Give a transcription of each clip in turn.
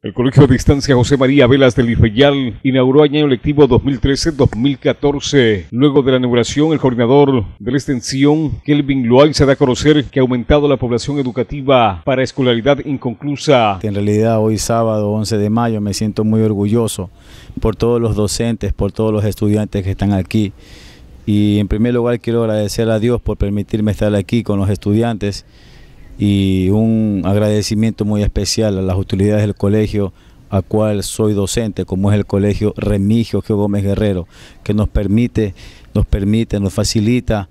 El Colegio de Distancia José María Velas del Ifeyal inauguró año lectivo 2013-2014. Luego de la inauguración, el coordinador de la extensión, Kelvin Loay, se da a conocer que ha aumentado la población educativa para escolaridad inconclusa. En realidad, hoy sábado 11 de mayo me siento muy orgulloso por todos los docentes, por todos los estudiantes que están aquí. Y en primer lugar quiero agradecer a Dios por permitirme estar aquí con los estudiantes y un agradecimiento muy especial a las utilidades del colegio a cual soy docente, como es el colegio Remigio Gómez Guerrero, que nos permite, nos permite, nos facilita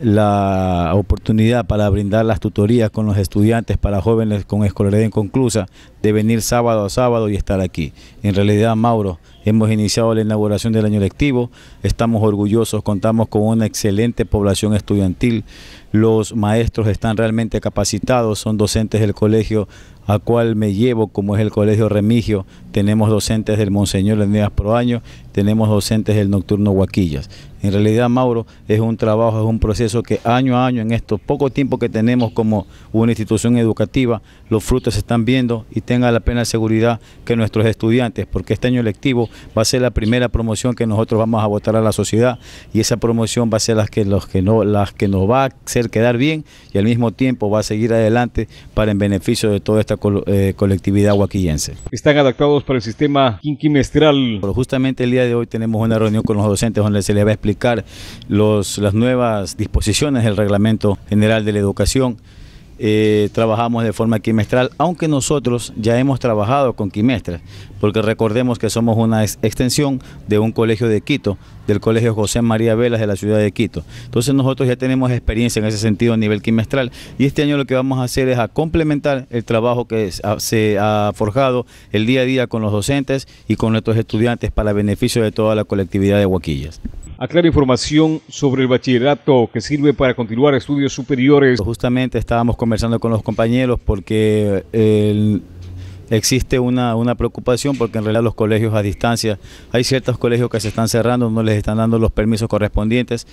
la oportunidad para brindar las tutorías con los estudiantes para jóvenes con escolaridad inconclusa de venir sábado a sábado y estar aquí. En realidad, Mauro, Hemos iniciado la inauguración del año lectivo, estamos orgullosos, contamos con una excelente población estudiantil, los maestros están realmente capacitados, son docentes del colegio a cual me llevo, como es el Colegio Remigio, tenemos docentes del Monseñor Pro Proaño, tenemos docentes del Nocturno Huaquillas. En realidad, Mauro, es un trabajo, es un proceso que año a año, en estos poco tiempo que tenemos como una institución educativa, los frutos se están viendo y tenga la plena seguridad que nuestros estudiantes, porque este año lectivo va a ser la primera promoción que nosotros vamos a votar a la sociedad y esa promoción va a ser las que, los que, no, las que nos va a hacer quedar bien y al mismo tiempo va a seguir adelante para en beneficio de toda esta eh, colectividad guaquillense. Están adaptados para el sistema quinquimestral. justamente el día de hoy tenemos una reunión con los docentes donde se les va a explicar las nuevas disposiciones del Reglamento General de la Educación eh, trabajamos de forma quimestral, aunque nosotros ya hemos trabajado con quimestras, porque recordemos que somos una extensión de un colegio de Quito, del Colegio José María Velas de la ciudad de Quito. Entonces nosotros ya tenemos experiencia en ese sentido a nivel quimestral y este año lo que vamos a hacer es a complementar el trabajo que se ha forjado el día a día con los docentes y con nuestros estudiantes para beneficio de toda la colectividad de Huaquillas aclara información sobre el bachillerato que sirve para continuar estudios superiores. Justamente estábamos con conversando con los compañeros porque existe una, preocupación porque en realidad los colegios a distancia, hay ciertos colegios que se están cerrando, no les están dando los permisos correspondientes.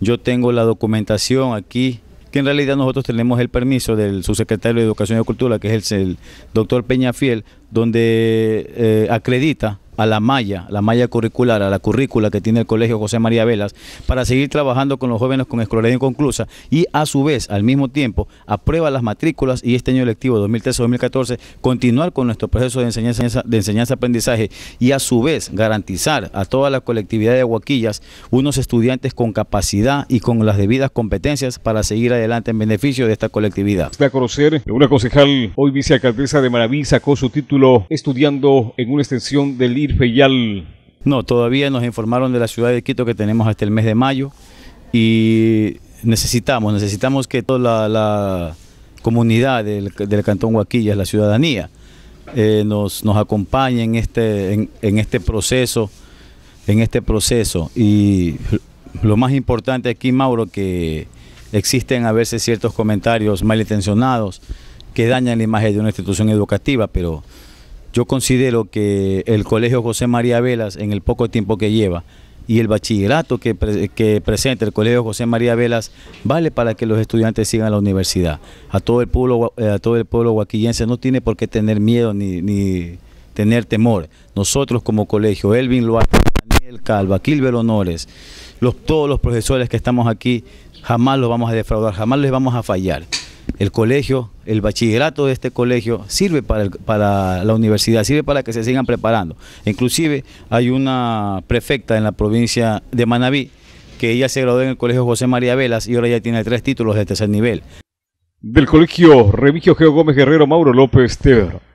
Yo tengo la documentación aquí, que en realidad nosotros tenemos el permiso del subsecretario de Educación y Cultura, que es el, doctor doctor Peñafiel, donde eh, acredita a la malla, la malla curricular, a la currícula que tiene el Colegio José María Velas, para seguir trabajando con los jóvenes con escolaridad inconclusa y a su vez, al mismo tiempo, aprueba las matrículas y este año electivo 2013-2014 continuar con nuestro proceso de enseñanza-aprendizaje de enseñanza y a su vez garantizar a toda la colectividad de Aguaquillas unos estudiantes con capacidad y con las debidas competencias para seguir adelante en beneficio de esta colectividad. De a conocer, eh, una concejal, hoy vicealcaldesa de Maraví, sacó su título estudiando en una extensión del no, todavía nos informaron de la ciudad de Quito que tenemos hasta el mes de mayo y necesitamos, necesitamos que toda la, comunidad del, Cantón Huaquillas, la ciudadanía, eh, nos, nos acompañe en este, este proceso, en este proceso. Y lo más importante aquí, Mauro, que existen a veces ciertos comentarios malintencionados que dañan la imagen de una institución educativa, pero yo considero que el Colegio José María Velas, en el poco tiempo que lleva, y el bachillerato que, presenta el Colegio José María Velas vale para que los estudiantes sigan a la universidad. A todo el pueblo, eh, a todo el pueblo guaquillense no tiene por qué tener miedo ni, ni tener temor. Nosotros como colegio, Elvin Luarte, Daniel Calva, Kilber Honores, los, todos los profesores que estamos aquí, jamás los vamos a defraudar, jamás les vamos a fallar el colegio, el bachillerato de este colegio sirve para, para, la universidad, sirve para que se sigan preparando. Inclusive hay una prefecta en la provincia de Manabí que ella se graduó en el colegio José María Velas y ahora ya tiene tres títulos de tercer nivel. Del colegio Remigio Geo Gómez Guerrero Mauro López Terra.